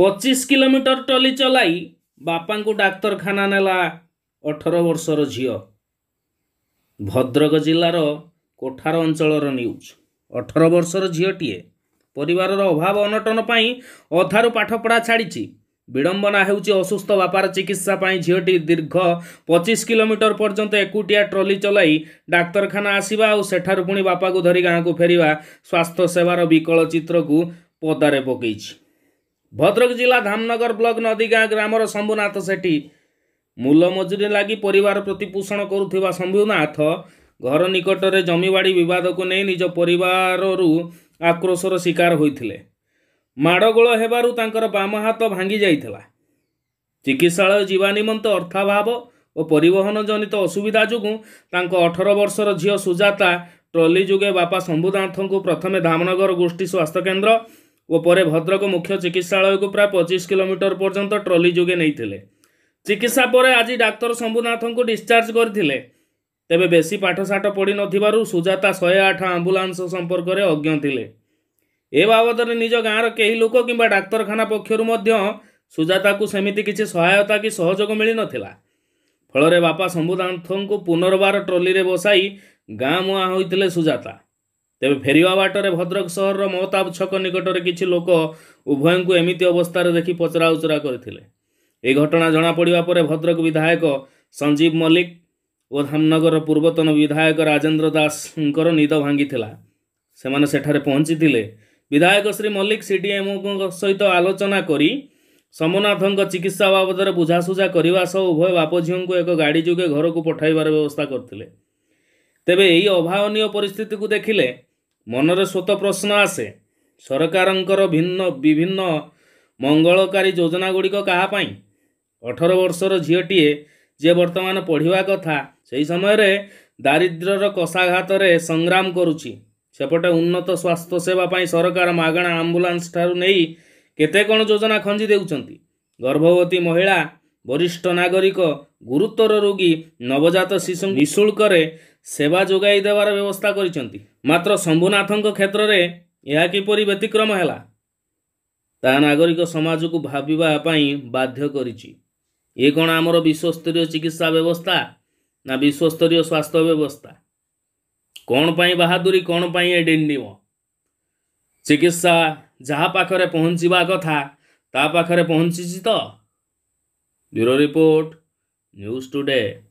ପଚିଶ କିଲୋମିଟର ଟଲି ଚଲାଇ ବାପାଙ୍କୁ ଡାକ୍ତରଖାନା ନେଲା ଅଠର ବର୍ଷର ଝିଅ ଭଦ୍ରକ ଜିଲ୍ଲାର କୋଠାର ଅଞ୍ଚଳର ନ୍ୟୁଜ୍ ଅଠର ବର୍ଷର ଝିଅଟିଏ ପରିବାରର ଅଭାବ ଅନଟନ ପାଇଁ ଅଧାରୁ ପାଠପଢ଼ା ଛାଡ଼ିଛି ବିଡ଼ମ୍ବନା ହେଉଛି ଅସୁସ୍ଥ ବାପାର ଚିକିତ୍ସା ପାଇଁ ଝିଅଟି ଦୀର୍ଘ ପଚିଶ କିଲୋମିଟର ପର୍ଯ୍ୟନ୍ତ ଏକୁଟିଆ ଟ୍ରଲି ଚଲାଇ ଡାକ୍ତରଖାନା ଆସିବା ଆଉ ସେଠାରୁ ପୁଣି ବାପାକୁ ଧରି ଗାଁକୁ ଫେରିବା ସ୍ୱାସ୍ଥ୍ୟ ସେବାର ବିକଳ ଚିତ୍ରକୁ ପଦାରେ ପକାଇଛି ଭଦ୍ରକ ଜିଲ୍ଲା ଧାମନଗର ବ୍ଲକ ନଦୀଗାଁ ଗ୍ରାମର ଶମ୍ଭୁନାଥ ସେଠୀ ମୂଲ ମଜୁରୀ ଲାଗି ପରିବାର ପ୍ରତିପୋଷଣ କରୁଥିବା ଶମ୍ଭୁନାଥ ଘର ନିକଟରେ ଜମିବାଡ଼ି ବିବାଦକୁ ନେଇ ନିଜ ପରିବାରରୁ ଆକ୍ରୋଶର ଶିକାର ହୋଇଥିଲେ ମାଡ଼ଗୋଳ ହେବାରୁ ତାଙ୍କର ବାମ ହାତ ଭାଙ୍ଗି ଯାଇଥିଲା ଚିକିତ୍ସାଳୟ ଯିବା ନିମନ୍ତେ ଅର୍ଥାଭାବ ଓ ପରିବହନ ଜନିତ ଅସୁବିଧା ଯୋଗୁଁ ତାଙ୍କ ଅଠର ବର୍ଷର ଝିଅ ସୁଜାତା ଟ୍ରଲି ଯୋଗେ ବାପା ଶମ୍ଭୁନାଥଙ୍କୁ ପ୍ରଥମେ ଧାମନଗର ଗୋଷ୍ଠୀ ସ୍ୱାସ୍ଥ୍ୟକେନ୍ଦ୍ର ଓ ପରେ ଭଦ୍ରକ ମୁଖ୍ୟ ଚିକିତ୍ସାଳୟକୁ ପ୍ରାୟ ପଚିଶ କିଲୋମିଟର ପର୍ଯ୍ୟନ୍ତ ଟ୍ରଲି ଯୋଗେ ନେଇଥିଲେ ଚିକିତ୍ସା ପରେ ଆଜି ଡାକ୍ତର ଶମ୍ଭୁନାଥଙ୍କୁ ଡିସଚାର୍ଜ କରିଥିଲେ ତେବେ ବେଶୀ ପାଠଶାଠ ପଡ଼ିନଥିବାରୁ ସୁଜାତା ଶହେ ଆଠ ଆମ୍ବୁଲାନ୍ସ ସମ୍ପର୍କରେ ଅଜ୍ଞ ଥିଲେ ଏ ବାବଦରେ ନିଜ ଗାଁର କେହି ଲୋକ କିମ୍ବା ଡାକ୍ତରଖାନା ପକ୍ଷରୁ ମଧ୍ୟ ସୁଜାତାକୁ ସେମିତି କିଛି ସହାୟତା କି ସହଯୋଗ ମିଳିନଥିଲା ଫଳରେ ବାପା ଶମ୍ଭୁନାଥଙ୍କୁ ପୁନର୍ବାର ଟ୍ରଲିରେ ବସାଇ ଗାଁ ମୁହାଁ ହୋଇଥିଲେ ସୁଜାତା ତେବେ ଫେରିବା ବାଟରେ ଭଦ୍ରକ ସହରର ମହତାବ ଛକ ନିକଟରେ କିଛି ଲୋକ ଉଭୟଙ୍କୁ ଏମିତି ଅବସ୍ଥାରେ ଦେଖି ପଚରା ଉଚରା କରିଥିଲେ ଏହି ଘଟଣା ଜଣାପଡ଼ିବା ପରେ ଭଦ୍ରକ ବିଧାୟକ ସଞ୍ଜୀବ ମଲ୍ଲିକ ଓ ଧାମନଗରର ପୂର୍ବତନ ବିଧାୟକ ରାଜେନ୍ଦ୍ର ଦାସଙ୍କର ନିଦ ଭାଙ୍ଗିଥିଲା ସେମାନେ ସେଠାରେ ପହଞ୍ଚିଥିଲେ ବିଧାୟକ ଶ୍ରୀ ମଲ୍ଲିକ ସି ସିଡିଏମ୍ଓଙ୍କ ସହିତ ଆଲୋଚନା କରି ସମନାଥଙ୍କ ଚିକିତ୍ସା ବାବଦରେ ବୁଝାସୁଝା କରିବା ସହ ଉଭୟ ବାପ ଝିଅଙ୍କୁ ଏକ ଗାଡ଼ି ଯୋଗେ ଘରକୁ ପଠାଇବାର ବ୍ୟବସ୍ଥା କରିଥିଲେ ତେବେ ଏହି ଅଭାବନୀୟ ପରିସ୍ଥିତିକୁ ଦେଖିଲେ ମନରେ ସ୍ୱତ ପ୍ରଶ୍ନ ଆସେ ସରକାରଙ୍କର ଭିନ୍ନ ବିଭିନ୍ନ ମଙ୍ଗଳକାରୀ ଯୋଜନା ଗୁଡ଼ିକ କାହା ପାଇଁ ଅଠର ବର୍ଷର ଝିଅଟିଏ ଯିଏ ବର୍ତ୍ତମାନ ପଢ଼ିବା କଥା ସେହି ସମୟରେ ଦାରିଦ୍ର୍ୟର କଷାଘାତରେ ସଂଗ୍ରାମ କରୁଛି ସେପଟେ ଉନ୍ନତ ସ୍ୱାସ୍ଥ୍ୟ ସେବା ପାଇଁ ସରକାର ମାଗଣା ଆମ୍ବୁଲାନ୍ସ ଠାରୁ ନେଇ କେତେ କ'ଣ ଯୋଜନା ଖଞ୍ଜି ଦେଉଛନ୍ତି ଗର୍ଭବତୀ ମହିଳା ବରିଷ୍ଠ ନାଗରିକ ଗୁରୁତର ରୋଗୀ ନବଜାତ ଶିଶୁ ନିଃଶୁଳ୍କରେ ସେବା ଯୋଗାଇ ଦେବାର ବ୍ୟବସ୍ଥା କରିଛନ୍ତି ମାତ୍ର ଶମ୍ଭୁନାଥଙ୍କ କ୍ଷେତ୍ରରେ ଏହା କିପରି ବ୍ୟତିକ୍ରମ ହେଲା ତାହା ନାଗରିକ ସମାଜକୁ ଭାବିବା ପାଇଁ ବାଧ୍ୟ କରିଛି ଇଏ କ'ଣ ଆମର ବିଶ୍ୱସ୍ତରୀୟ ଚିକିତ୍ସା ବ୍ୟବସ୍ଥା ନା ବିଶ୍ୱସ୍ତରୀୟ ସ୍ୱାସ୍ଥ୍ୟ ବ୍ୟବସ୍ଥା କ'ଣ ପାଇଁ ବାହାଦୁରୀ କ'ଣ ପାଇଁ ଏ ଏଡେଣ୍ଡିମ ଚିକିତ୍ସା ଯାହା ପାଖରେ ପହଞ୍ଚିବା କଥା ତା ପାଖରେ ପହଞ୍ଚିଛି ତ ବ୍ୟୁରୋ ରିପୋର୍ଟ ନ୍ୟୁଜ୍ ଟୁଡ଼େ